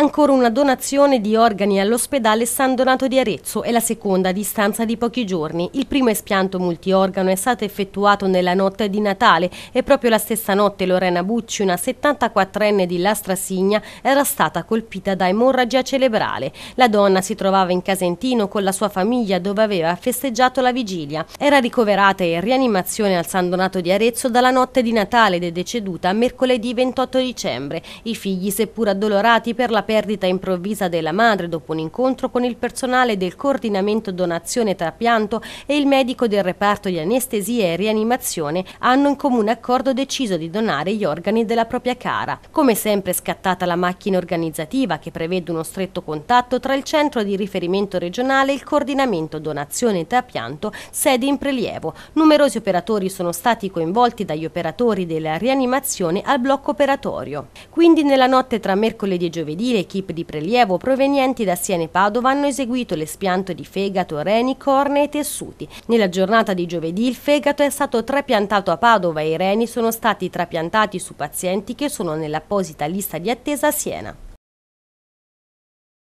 Ancora una donazione di organi all'ospedale San Donato di Arezzo è la seconda a distanza di pochi giorni. Il primo espianto multiorgano è stato effettuato nella notte di Natale e proprio la stessa notte Lorena Bucci, una 74enne di Lastra Signa, era stata colpita da emorragia cerebrale. La donna si trovava in Casentino con la sua famiglia dove aveva festeggiato la vigilia. Era ricoverata in rianimazione al San Donato di Arezzo dalla notte di Natale ed è deceduta mercoledì 28 dicembre. I figli, seppur addolorati per la perdita improvvisa della madre dopo un incontro con il personale del coordinamento donazione trapianto e il medico del reparto di anestesia e rianimazione hanno in comune accordo deciso di donare gli organi della propria cara. Come sempre scattata la macchina organizzativa che prevede uno stretto contatto tra il centro di riferimento regionale e il coordinamento donazione trapianto sede in prelievo. Numerosi operatori sono stati coinvolti dagli operatori della rianimazione al blocco operatorio. Quindi nella notte tra mercoledì e giovedì equip di prelievo provenienti da Siena e Padova hanno eseguito l'espianto di fegato, reni, corne e tessuti. Nella giornata di giovedì il fegato è stato trapiantato a Padova e i reni sono stati trapiantati su pazienti che sono nell'apposita lista di attesa a Siena.